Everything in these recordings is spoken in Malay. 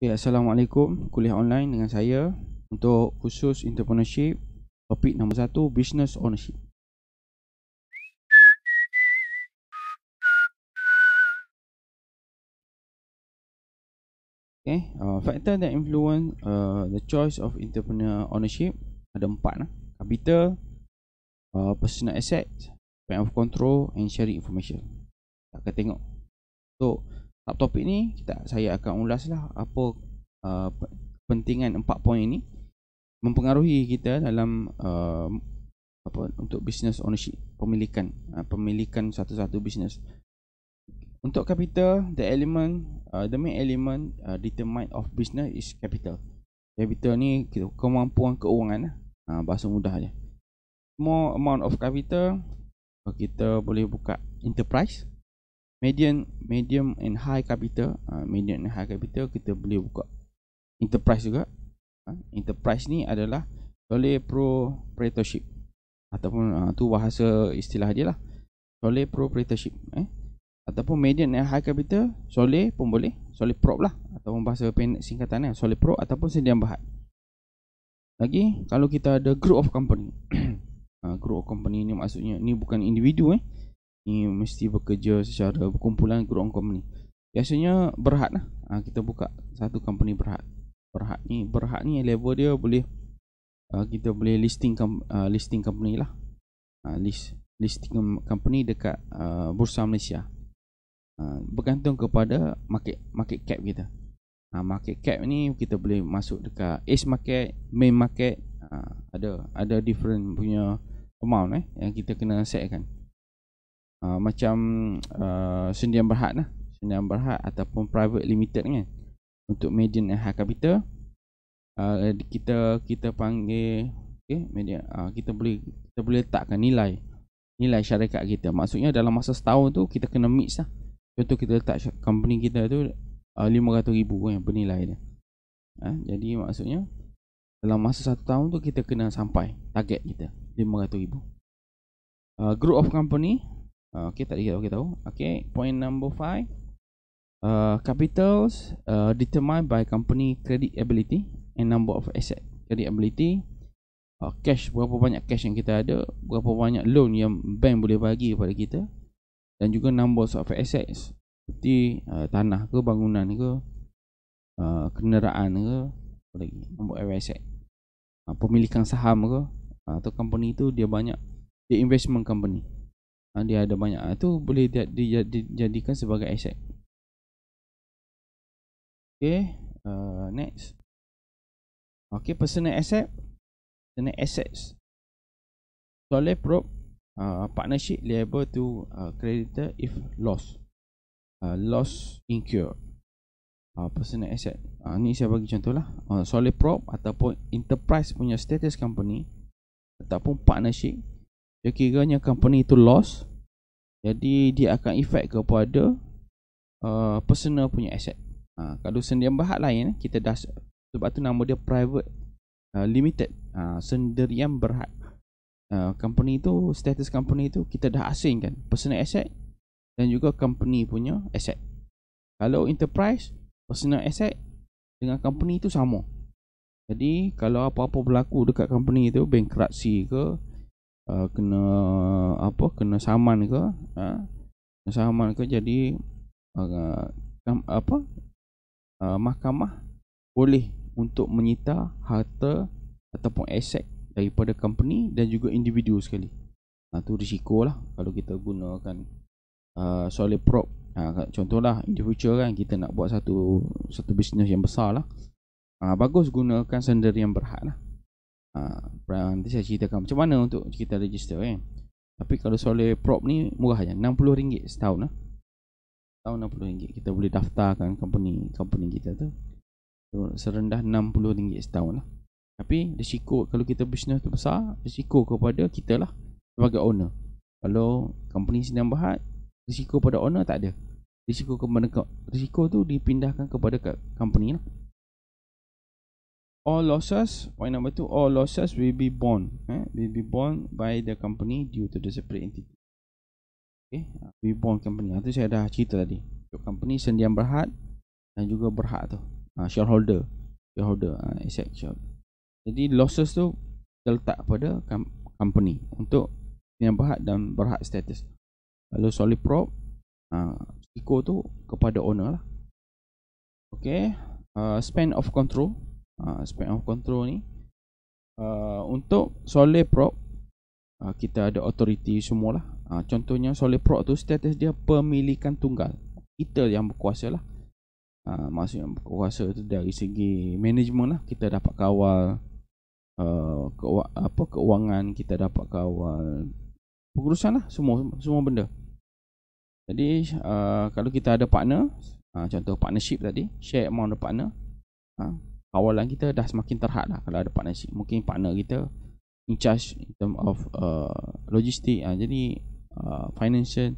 Okay, ya, Assalamualaikum, kuliah online dengan saya untuk khusus entrepreneurship, topik nombor satu, business ownership. Okay, uh, factor that influence uh, the choice of entrepreneur ownership ada empat lah. Capital, uh, personal asset, point of control and sharing information. Kita akan tengok. So, up topic ni kita saya akan ulaslah apa uh, pentingan empat poin ini mempengaruhi kita dalam uh, apa untuk business ownership pemilikan uh, pemilikan satu-satu business untuk capital the element uh, the main element uh, determine of business is capital capital ni kemampuan keuangan uh, bahasa mudahnya small amount of capital kita boleh buka enterprise Median, medium and high capital uh, ah, medium and high capital kita boleh buka enterprise juga uh, enterprise ni adalah sole proprietorship ataupun uh, tu bahasa istilah dia lah sole proprietorship eh ataupun medium and high capital sole pun boleh sole prop lah ataupun bahasa pendek singkatan eh. sole prop ataupun sedian bahat lagi kalau kita ada group of company uh, group of company ni maksudnya ni bukan individu eh ni mesti bekerja secara berkumpulan group.com ni biasanya berhad lah ha, kita buka satu company berhad berhad ni berhad ni level dia boleh uh, kita boleh listing com, uh, listing company lah uh, list listing company dekat uh, bursa Malaysia uh, bergantung kepada market market cap kita uh, market cap ni kita boleh masuk dekat ace market main market uh, ada ada different punya amount eh yang kita kena set kan uh, macam uh, ah, sendirian berhad lah sendirian berhad ataupun private limited kan untuk median yang high capital uh, kita kita panggil okay, media uh, kita boleh kita boleh letakkan nilai nilai syarikat kita maksudnya dalam masa setahun tu kita kena mix lah contoh kita letak company kita tu RM500,000 uh, kan bernilai dia ha, jadi maksudnya dalam masa satu tahun tu kita kena sampai target kita RM500,000 uh, group of company uh, okay tak ingat okay tahu okay point number five uh, capitals uh, determined by company credit ability and number of asset credit ability uh, cash berapa banyak cash yang kita ada berapa banyak loan yang bank boleh bagi kepada kita dan juga number of assets seperti uh, tanah ke bangunan ke uh, kenderaan ke lagi number of assets uh, pemilikan saham ke uh, atau company tu dia banyak dia investment company Ah, dia ada banyak Itu ah, boleh dijadikan sebagai aset okey uh, next okey personal aset, personal assets soleh prop uh, partnership liable to uh, creditor if loss uh, loss incurred uh, personal asset uh, ni saya bagi contohlah uh, soleh prop ataupun enterprise punya status company ataupun partnership dia kiranya company itu loss jadi dia akan effect kepada uh, personal punya asset ha, kalau sendirian bahat lain eh, kita dah sebab tu nama dia private uh, limited ha, sendirian berhad uh, company itu status company itu kita dah asingkan personal asset dan juga company punya asset kalau enterprise personal asset dengan company itu sama jadi kalau apa-apa berlaku dekat company itu bankruptcy ke uh, kena apa kena saman ke uh, saman ke jadi uh, apa uh, mahkamah boleh untuk menyita harta ataupun aset daripada company dan juga individu sekali uh, tu risiko lah kalau kita gunakan uh, solid prop uh, contohlah in the future kan kita nak buat satu satu bisnes yang besar lah uh, bagus gunakan sender yang berhad lah Ha, nanti saya ceritakan macam mana untuk kita register Eh. Tapi kalau soleh prop ni murah je RM60 setahun lah. Tahun RM60 kita boleh daftarkan company company kita tu. Serendah RM60 setahun lah. Tapi risiko kalau kita bisnes tu besar, risiko kepada kita lah sebagai owner. Kalau company sedang bahat, risiko pada owner tak ada. Risiko kepada risiko tu dipindahkan kepada company lah all losses point number two all losses will be borne eh, will be borne by the company due to the separate entity okay be ah, borne company itu saya dah cerita tadi so, company sendirian berhad dan juga berhad tu uh, shareholder shareholder uh, asset shareholder. jadi losses tu letak pada com- company untuk yang berhad dan berhad status lalu solid prop uh, tu kepada owner lah okay uh, span of control Ah, span of control ni uh, untuk solid prop uh, ah, kita ada authority semualah uh, contohnya solid prop tu status dia pemilikan tunggal kita yang berkuasa lah uh, maksudnya berkuasa tu dari segi management lah kita dapat kawal uh, ke, apa keuangan kita dapat kawal pengurusan lah semua semua benda jadi uh, kalau kita ada partner uh, contoh partnership tadi share amount of partner kawalan kita dah semakin terhad lah kalau ada partnership mungkin partner kita in charge in term of uh, logistik uh, jadi uh, financial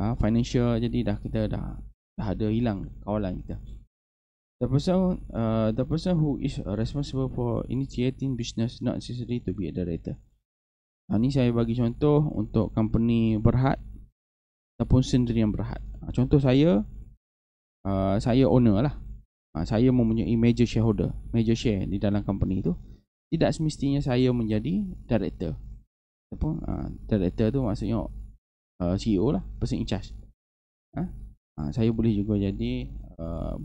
uh, financial jadi dah kita dah dah ada hilang kawalan kita the person uh, the person who is responsible for initiating business not necessarily to be a director uh, ni saya bagi contoh untuk company berhad ataupun sendirian berhad uh, contoh saya uh, saya owner lah Ha, saya mempunyai major shareholder, major share di dalam company tu, tidak semestinya saya menjadi director. Ataupun uh, ha, director tu maksudnya uh, ha, CEO lah, person in charge. Huh? Uh, saya boleh juga jadi uh,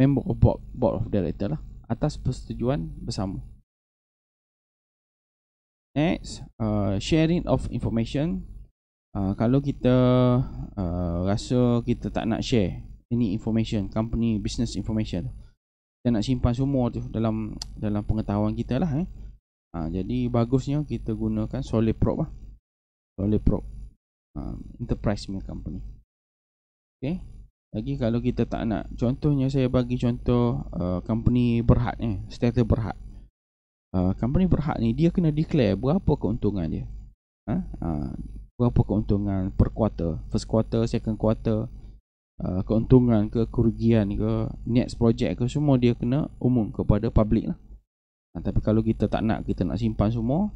member of board, board of director lah atas persetujuan bersama. Next, uh, sharing of information. Uh, kalau kita uh, rasa kita tak nak share any information company business information kita nak simpan semua tu dalam dalam pengetahuan kita lah eh ha, jadi bagusnya kita gunakan solid prop lah solid prop ha, enterprise punya company okay lagi kalau kita tak nak contohnya saya bagi contoh uh, company berhad eh status berhad uh, company berhad ni dia kena declare berapa keuntungan dia ha? Uh, berapa keuntungan per quarter first quarter second quarter uh, keuntungan ke kerugian ke next project ke semua dia kena umum kepada public lah uh, tapi kalau kita tak nak kita nak simpan semua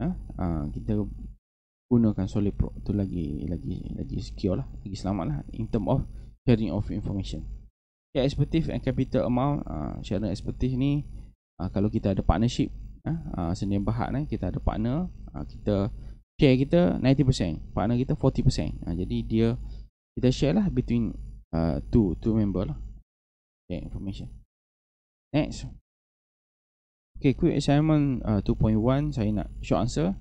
uh, uh, kita gunakan solid pro tu lagi lagi lagi secure lah lagi selamat lah in term of sharing of information Ya, expertise and capital amount uh, sharing expertise ni uh, kalau kita ada partnership uh, sendirian bahat eh, kita ada partner uh, kita share kita 90% partner kita 40% uh, jadi dia kita share lah between uh, two two member lah. Okay, information. Next. Okay, quick assignment uh, 2.1 saya nak short answer.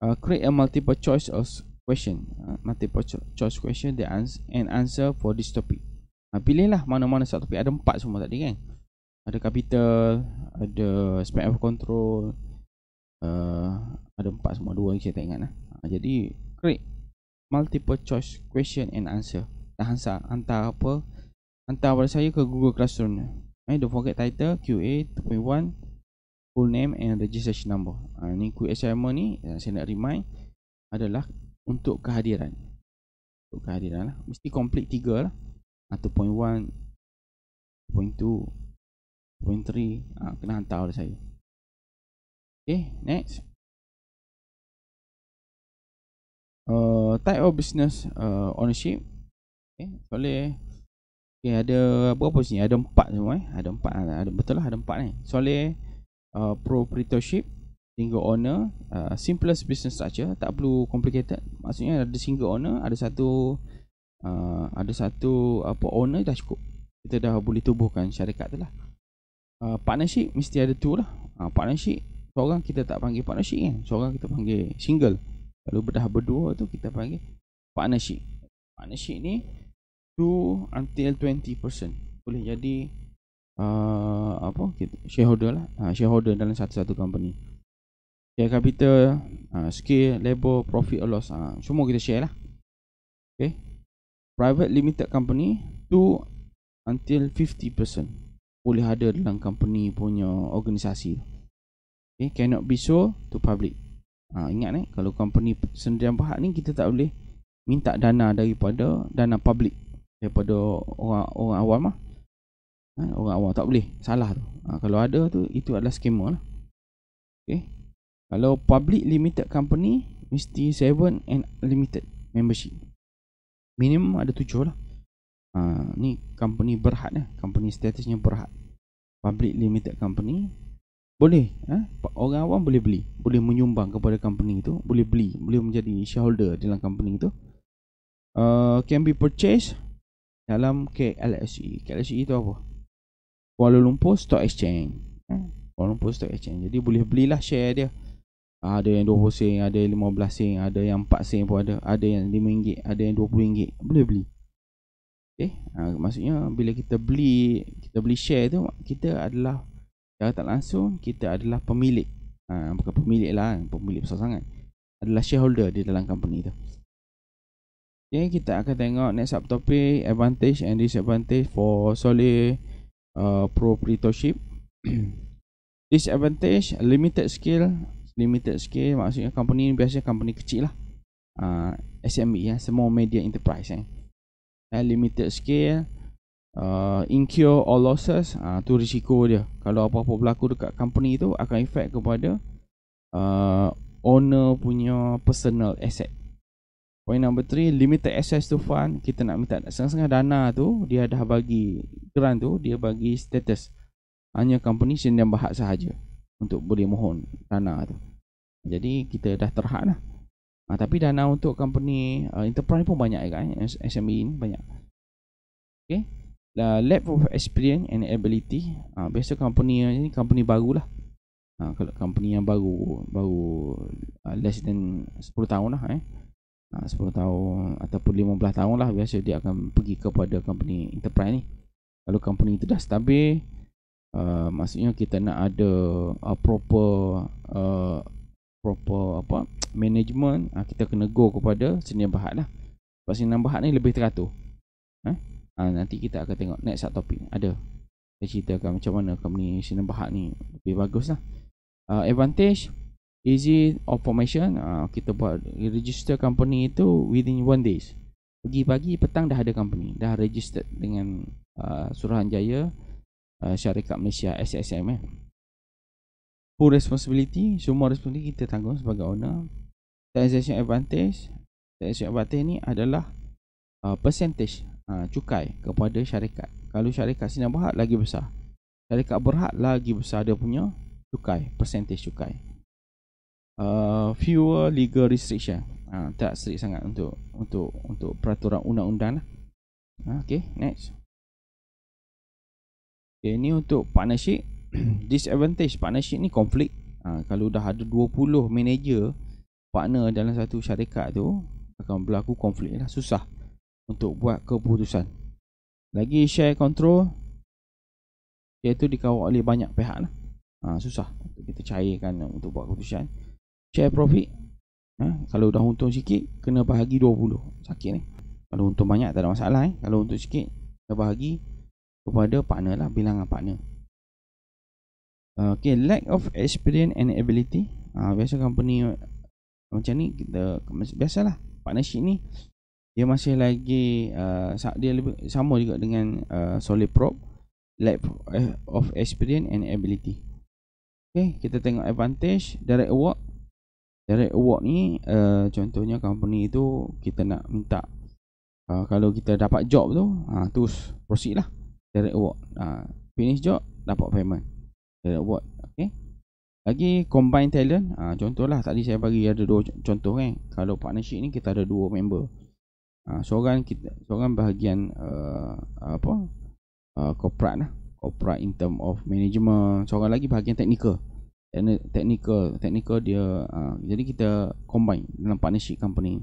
Uh, create a multiple choice of question, uh, multiple cho- choice question the ans and answer for this topic. Uh, lah mana-mana satu topik ada empat semua tadi kan. Ada capital, ada span of control, uh, ada empat semua dua yang saya tak ingat lah. Uh, jadi create multiple choice question and answer. Dah hansa hantar apa? Hantar pada saya ke Google Classroom. Eh, don't forget title, QA 2.1, full name and registration number. Ha, ini quick assignment ni, yang eh, saya nak remind adalah untuk kehadiran. Untuk kehadiran lah. Mesti complete tiga lah. 2.1, 2.2, 2.3. Ha, kena hantar pada saya. Okay, next. uh, type of business uh, ownership okay, soleh okay, ada berapa sini ada empat semua eh ada empat ada betul lah ada empat ni eh. soleh uh, proprietorship single owner uh, simplest business structure tak perlu complicated maksudnya ada single owner ada satu uh, ada satu apa owner dah cukup kita dah boleh tubuhkan syarikat tu lah uh, partnership mesti ada tu lah uh, partnership seorang kita tak panggil partnership kan seorang kita panggil single kalau dah berdua tu kita panggil partnership. Partnership ni 2 until 20%. Boleh jadi uh, apa shareholder lah. Ha, shareholder dalam satu-satu company. Share capital, ha, scale, labor, profit or loss. Ha, semua kita share lah. Okay. Private limited company 2 until 50% boleh ada dalam company punya organisasi. Okay, cannot be so to public. Ha, ingat ni, eh, kalau company sendirian berhak ni kita tak boleh minta dana daripada dana public daripada orang orang awam lah. Ha, orang awam tak boleh, salah tu. Ha, kalau ada tu itu adalah skema lah. Okey. Kalau public limited company mesti 7 and limited membership. Minimum ada 7 lah. Ha, ni company berhad lah. Company statusnya berhad. Public limited company boleh eh? orang awam boleh beli boleh menyumbang kepada company itu boleh beli boleh menjadi shareholder dalam company itu uh, can be purchased dalam KLSE KLSE itu apa Kuala Lumpur Stock Exchange eh? Kuala Lumpur Stock Exchange jadi boleh belilah share dia ada yang 20 sen, ada yang 15 sen, ada yang 4 sen pun ada, ada yang 5 ringgit, ada yang 20 ringgit, boleh beli. Okay, eh, ha, maksudnya bila kita beli, kita beli share tu kita adalah secara tak langsung kita adalah pemilik ha, bukan pemilik lah pemilik besar sangat adalah shareholder di dalam company tu Okay, kita akan tengok next subtopic advantage and disadvantage for sole uh, proprietorship. disadvantage limited scale, limited scale maksudnya company ni biasanya company kecil lah. Uh, ha, SME ya, small media enterprise eh. limited scale uh, incur all losses uh, tu risiko dia kalau apa-apa berlaku dekat company tu akan efek kepada uh, owner punya personal asset Point number three, limited access to fund. Kita nak minta setengah-setengah dana tu, dia dah bagi grant tu, dia bagi status. Hanya company yang bahak sahaja untuk boleh mohon dana tu. Jadi kita dah terhak lah. Ha, tapi dana untuk company uh, enterprise pun banyak kan, SME ni banyak. Okay uh, lack of experience and ability uh, biasa company ni company barulah uh, kalau company yang baru baru uh, less than 10 tahun lah eh uh, 10 tahun ataupun 15 tahun lah biasa dia akan pergi kepada company enterprise ni kalau company tu dah stabil uh, maksudnya kita nak ada uh, proper uh, proper apa management uh, kita kena go kepada senior bahat lah sebab senior bahat ni lebih teratur eh? ha, nanti kita akan tengok next satu topik ada saya ceritakan macam mana company Sinabahak ni lebih bagus lah uh, advantage easy automation uh, ha, kita buat register company itu within one days pagi pagi petang dah ada company dah registered dengan uh, Suruhanjaya uh, syarikat Malaysia SSM eh. full responsibility semua responsibility kita tanggung sebagai owner transaction advantage transaction advantage ni adalah uh, percentage uh, cukai kepada syarikat. Kalau syarikat Sinar berhak lagi besar. Syarikat berhak lagi besar dia punya cukai, percentage cukai. Uh, fewer legal restriction. Uh, tak strict sangat untuk untuk untuk peraturan undang-undang. Uh, okay, next. Okay, ini untuk partnership. Disadvantage partnership ni konflik. Ha, kalau dah ada 20 manager partner dalam satu syarikat tu akan berlaku konflik lah susah untuk buat keputusan lagi share control iaitu dikawal oleh banyak pihak lah. ha, susah untuk kita cairkan untuk buat keputusan share profit ha, kalau dah untung sikit kena bahagi 20 sakit ni kalau untung banyak tak ada masalah eh. kalau untung sikit kena bahagi kepada partner lah bilangan partner Okay, lack of experience and ability. ha, biasa company macam ni kita biasalah partnership ni dia masih lagi uh, dia lebih sama juga dengan uh, solid prop lack eh, of experience and ability Okay, kita tengok advantage direct award direct award ni uh, contohnya company itu kita nak minta uh, kalau kita dapat job tu uh, terus proceed lah direct award uh, finish job dapat payment direct award okey lagi combine talent uh, contohlah tadi saya bagi ada dua contoh kan kalau partnership ni kita ada dua member ha, seorang kita seorang bahagian uh, apa uh, corporate lah corporate in term of management seorang lagi bahagian teknikal. Teknikal, teknikal dia uh, jadi kita combine dalam partnership company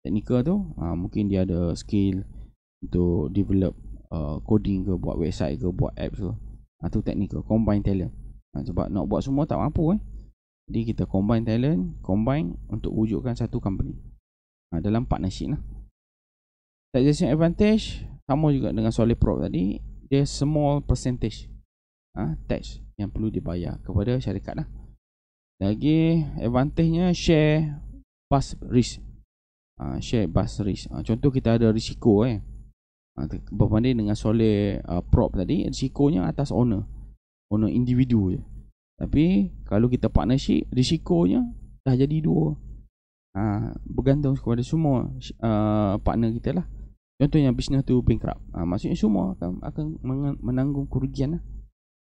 Teknikal tu uh, mungkin dia ada skill untuk develop uh, coding ke buat website ke buat apps ke atau ha, uh, technical combine talent uh, sebab nak buat semua tak mampu eh jadi kita combine talent combine untuk wujudkan satu company uh, dalam partnership lah Digestion advantage sama juga dengan solid prop tadi dia small percentage ah ha, tax yang perlu dibayar kepada syarikat lah. Lagi advantage-nya share bus risk. Ha, share bus risk. Ha, contoh kita ada risiko eh. Ha, berbanding dengan solid uh, prop tadi risikonya atas owner. Owner individu je. Tapi kalau kita partnership risikonya dah jadi dua. Ha, bergantung kepada semua uh, partner kita lah. Contohnya bisnes tu bankrupt ha, Maksudnya semua akan, akan menanggung kerugian lah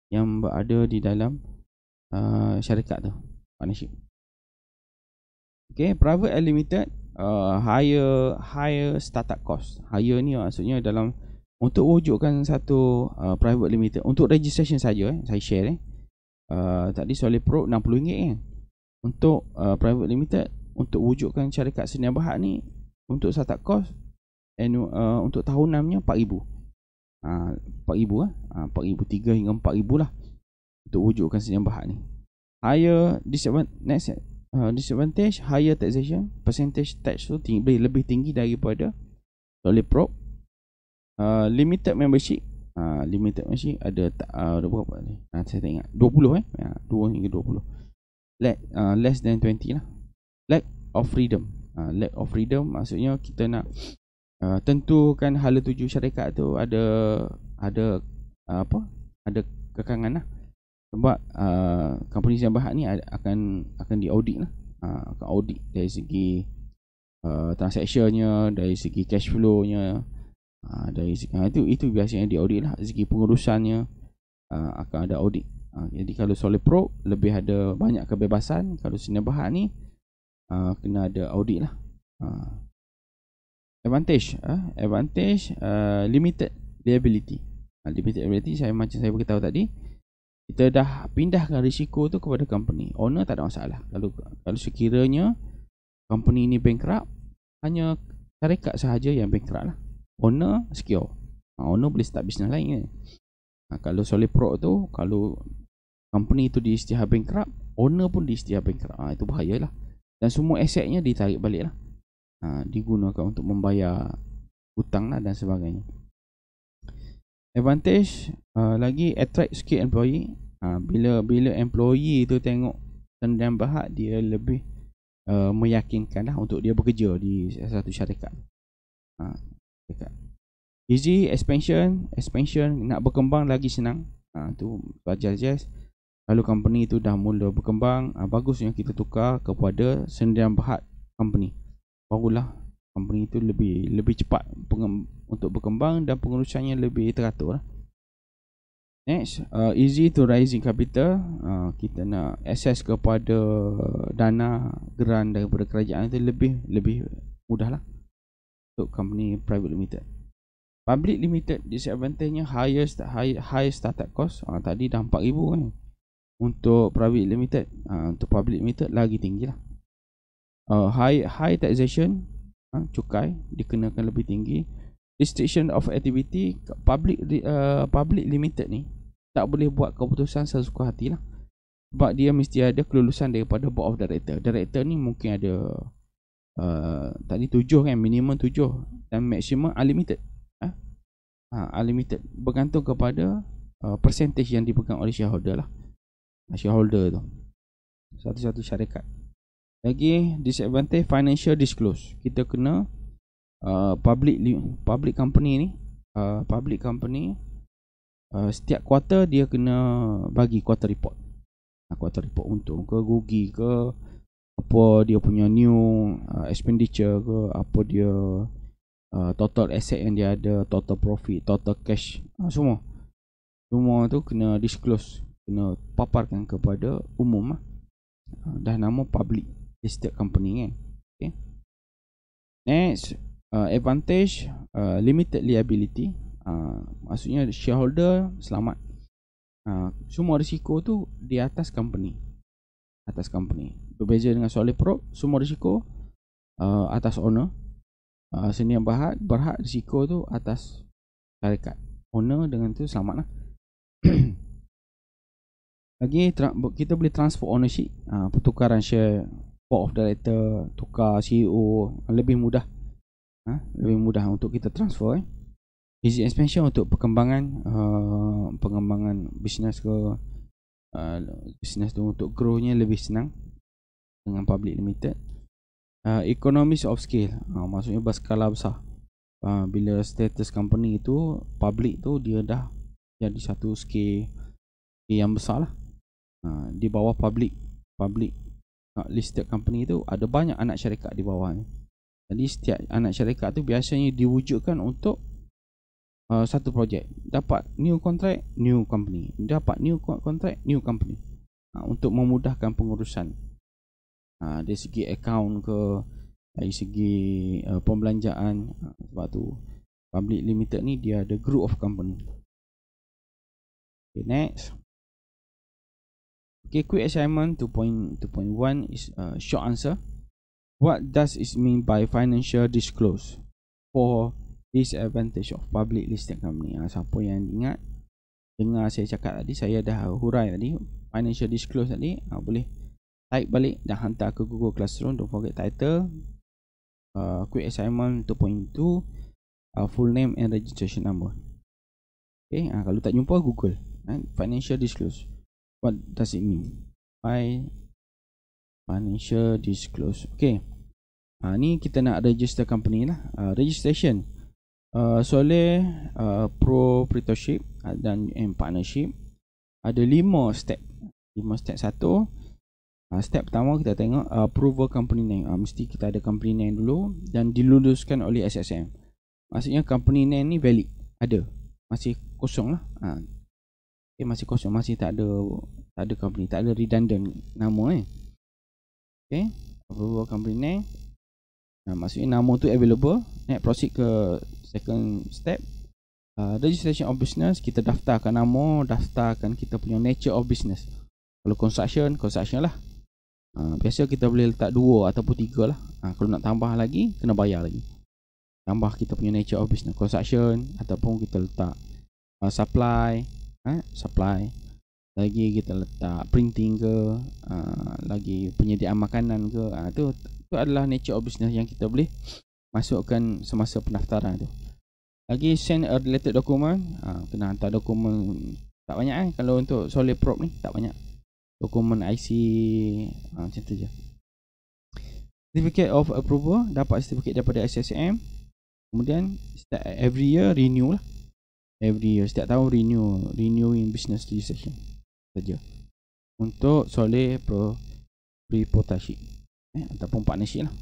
Yang berada di dalam uh, syarikat tu Partnership Okay, private and limited uh, ah, higher, higher startup cost Higher ni maksudnya dalam Untuk wujudkan satu uh, private limited Untuk registration saja eh, saya share eh. Uh, tadi Solid Pro RM60 kan eh. Untuk uh, private limited Untuk wujudkan syarikat seni bahat ni Untuk startup cost And uh, untuk tahunannya RM4,000 RM4,000 uh, lah RM4,000 uh, 3 hingga RM4,000 lah Untuk wujudkan senyum bahag ni Higher disadvantage, next, uh, disadvantage Higher taxation Percentage tax tu tinggi, boleh lebih tinggi daripada Lolly Pro uh, Limited membership uh, Limited membership ada, uh, ada berapa ni uh, Saya tak ingat 20 eh uh, 2 hingga 20 Lack, uh, less than 20 lah Lack of freedom uh, Lack of freedom maksudnya kita nak Ah, tentukan hala tuju syarikat tu ada ada uh, apa ada kekangan lah sebab uh, company yang berhak ni akan akan diaudit lah uh, akan audit dari segi uh, transactionnya dari segi cash flownya uh, dari segi, uh, itu itu biasanya diaudit lah dari segi pengurusannya uh, akan ada audit uh, jadi kalau solid pro lebih ada banyak kebebasan kalau sini berhak ni uh, kena ada audit lah uh, advantage uh, advantage uh, limited liability uh, limited liability saya macam saya beritahu tadi kita dah pindahkan risiko tu kepada company owner tak ada masalah kalau kalau sekiranya company ini bankrupt hanya syarikat sahaja yang bankrupt lah owner secure uh, owner boleh start bisnes lain kan? uh, kalau solid pro tu kalau company itu diisytihar bankrupt owner pun diisytihar bankrupt uh, itu bahayalah dan semua asetnya ditarik balik lah uh, digunakan untuk membayar hutang lah dan sebagainya advantage uh, lagi attract sikit employee uh, bila bila employee tu tengok tendang bahat dia lebih uh, meyakinkan lah untuk dia bekerja di satu syarikat uh, dekat. easy expansion expansion nak berkembang lagi senang uh, tu belajar jazz kalau company tu dah mula berkembang uh, bagusnya kita tukar kepada sendirian bahat company barulah company itu lebih lebih cepat untuk berkembang dan pengurusannya lebih teratur lah. next uh, easy to raising capital uh, kita nak access kepada dana geran daripada kerajaan itu lebih lebih mudahlah untuk company private limited public limited disadvantage-nya highest high, high startup cost uh, tadi dah 4000 kan untuk private limited uh, untuk public limited lagi tinggilah uh, high high taxation uh, cukai dikenakan lebih tinggi restriction of activity public uh, public limited ni tak boleh buat keputusan sesuka hati lah. sebab dia mesti ada kelulusan daripada board of director director ni mungkin ada uh, tadi tujuh kan minimum tujuh dan maximum unlimited uh, unlimited bergantung kepada uh, percentage yang dipegang oleh shareholder lah shareholder tu satu-satu syarikat lagi disadvantage financial disclose kita kena uh, public public company ni uh, public company uh, setiap quarter dia kena bagi quarter report uh, quarter report untung ke rugi ke apa dia punya new uh, expenditure ke apa dia uh, total asset yang dia ada total profit total cash uh, semua semua tu kena disclose kena paparkan kepada umum lah. uh, dah nama public di setiap company kan okay. next uh, advantage uh, limited liability uh, maksudnya shareholder selamat uh, semua risiko tu di atas company atas company berbeza dengan solid pro semua risiko uh, atas owner uh, seni yang berhak berhak risiko tu atas syarikat owner dengan tu selamat lah lagi kita boleh transfer ownership uh, pertukaran share board of director tukar CEO lebih mudah ha? lebih mudah untuk kita transfer eh? Is expansion untuk perkembangan uh, pengembangan bisnes ke uh, bisnes tu untuk grow-nya lebih senang dengan public limited uh, economies of scale uh, maksudnya berskala besar uh, bila status company itu public tu dia dah jadi satu scale, yang besar lah uh, di bawah public public list setiap company tu ada banyak anak syarikat di bawah ni. Jadi setiap anak syarikat tu biasanya diwujudkan untuk uh, satu projek. Dapat new contract, new company. Dapat new contract, new company. Ha, untuk memudahkan pengurusan. Ha, dari segi account ke dari segi uh, pembelanjaan ha, sebab tu public limited ni dia ada group of company. Okay, next. Okay, quick assignment 2.2.1 is a uh, short answer. What does it mean by financial disclose for disadvantage of public listed company? Ha, siapa yang ingat dengar saya cakap tadi, saya dah hurai tadi financial disclose tadi. Ha, boleh type balik dan hantar ke Google Classroom. Don't forget title. Uh, quick assignment 2.2 uh, full name and registration number. Okay, ha, kalau tak jumpa Google. Ha, financial disclose what does it mean by financial disclose okay ha, ni kita nak register company lah uh, registration uh, ha, soleh ha, uh, proprietorship dan and partnership ada lima step lima step satu uh, step pertama kita tengok uh, approval company name uh, mesti kita ada company name dulu dan diluluskan oleh SSM maksudnya company name ni valid ada masih kosong lah uh, dia masih kosong Masih tak ada Tak ada company Tak ada redundant Nama eh Okay Approval company name nah, Maksudnya nama tu available Next proceed ke Second step uh, Registration of business Kita daftarkan nama Daftarkan kita punya Nature of business Kalau construction Construction lah uh, Biasa kita boleh letak Dua ataupun tiga lah uh, Kalau nak tambah lagi Kena bayar lagi Tambah kita punya Nature of business Construction Ataupun kita letak uh, Supply eh, supply lagi kita letak printing ke uh, lagi penyediaan makanan ke uh, tu tu adalah nature of business yang kita boleh masukkan semasa pendaftaran tu lagi send a related dokumen uh, ah, kena hantar dokumen tak banyak eh kalau untuk solid prop ni tak banyak dokumen IC uh, macam tu je certificate of approval dapat certificate daripada SSM kemudian start every year renew lah every year setiap tahun renew renewing business registration saja untuk Soleh Pro Reportership eh, ataupun partnership lah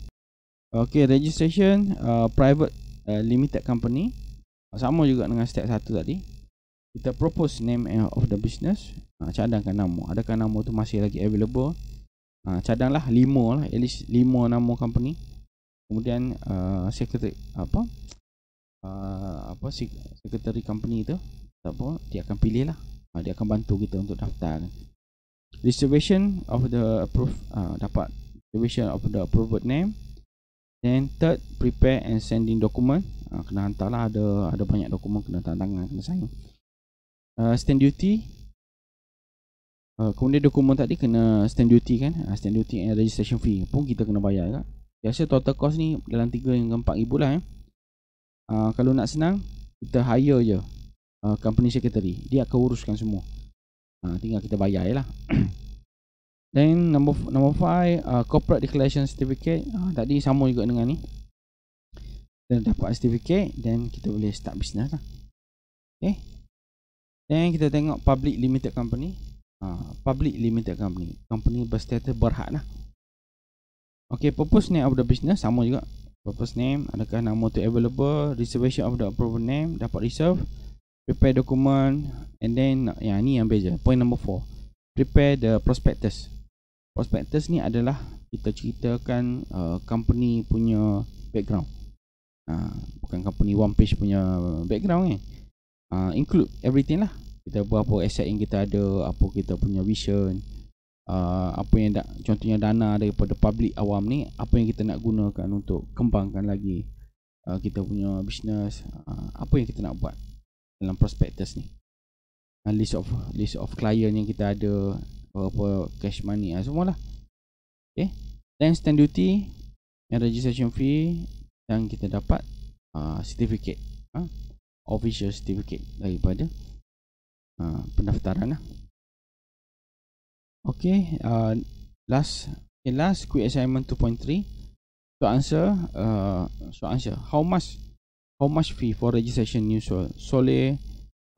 ok registration uh, private uh, limited company sama juga dengan step 1 tadi kita propose name of the business uh, cadangkan nama adakah nama tu masih lagi available uh, cadanglah 5 lah at least 5 nama company kemudian uh, secretary apa Ah, apa si secretary company tu tak apa dia akan pilih lah uh, dia akan bantu kita untuk daftar reservation of the approved uh, ah, dapat reservation of the approved name then third prepare and sending document uh, kena hantar lah ada ada banyak dokumen kena tanda tangan kena sign uh, stamp duty uh, kemudian dokumen tadi kena stand duty kan uh, stamp duty and registration fee pun kita kena bayar kan biasa total cost ni dalam 3 hingga 4 ribu lah eh. Ah, kalau nak senang kita hire je uh, company secretary dia akan uruskan semua uh, tinggal kita bayar je ya lah then number number 5 uh, corporate declaration certificate uh, tadi sama juga dengan ni dan dapat certificate then kita boleh start business lah okay eh? then kita tengok public limited company uh, public limited company company berstatus berhad lah Okay, purpose ni of the business sama juga purpose name adakah nama tu available reservation of the approved name dapat reserve prepare document and then yang ni yang beza point number 4 prepare the prospectus prospectus ni adalah kita ceritakan uh, company punya background uh, bukan company one page punya background kan eh. uh, include everything lah kita berapa asset yang kita ada apa kita punya vision Uh, apa yang da- contohnya dana daripada public awam ni apa yang kita nak gunakan untuk kembangkan lagi uh, kita punya bisnes uh, apa yang kita nak buat dalam prospectus ni uh, list of list of client yang kita ada apa cash money lah, uh, semua lah okay then stamp duty and registration fee dan kita dapat uh, certificate uh, official certificate daripada uh, pendaftaran lah uh. Okay, uh, last okay, last quick assignment 2.3. So answer, uh, so answer. How much, how much fee for registration new so sole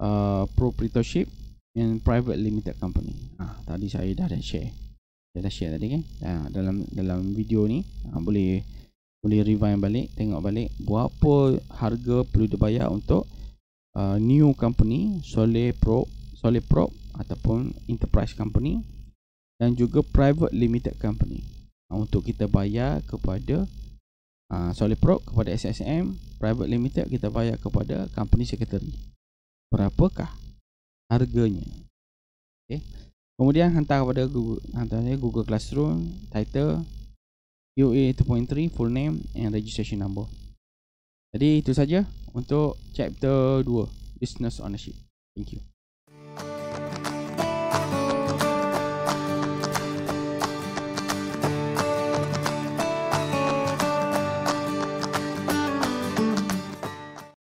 uh, proprietorship and private limited company? Ah, tadi saya dah, ada share. Saya dah share tadi kan? Ah, dalam dalam video ni uh, boleh boleh rewind balik, tengok balik berapa harga perlu dibayar untuk uh, new company sole pro sole pro ataupun enterprise company dan juga private limited company uh, untuk kita bayar kepada uh, ah, Solipro kepada SSM private limited kita bayar kepada company secretary berapakah harganya okay. kemudian hantar kepada Google hantarnya Google Classroom title UA 2.3 full name and registration number jadi itu saja untuk chapter 2 business ownership thank you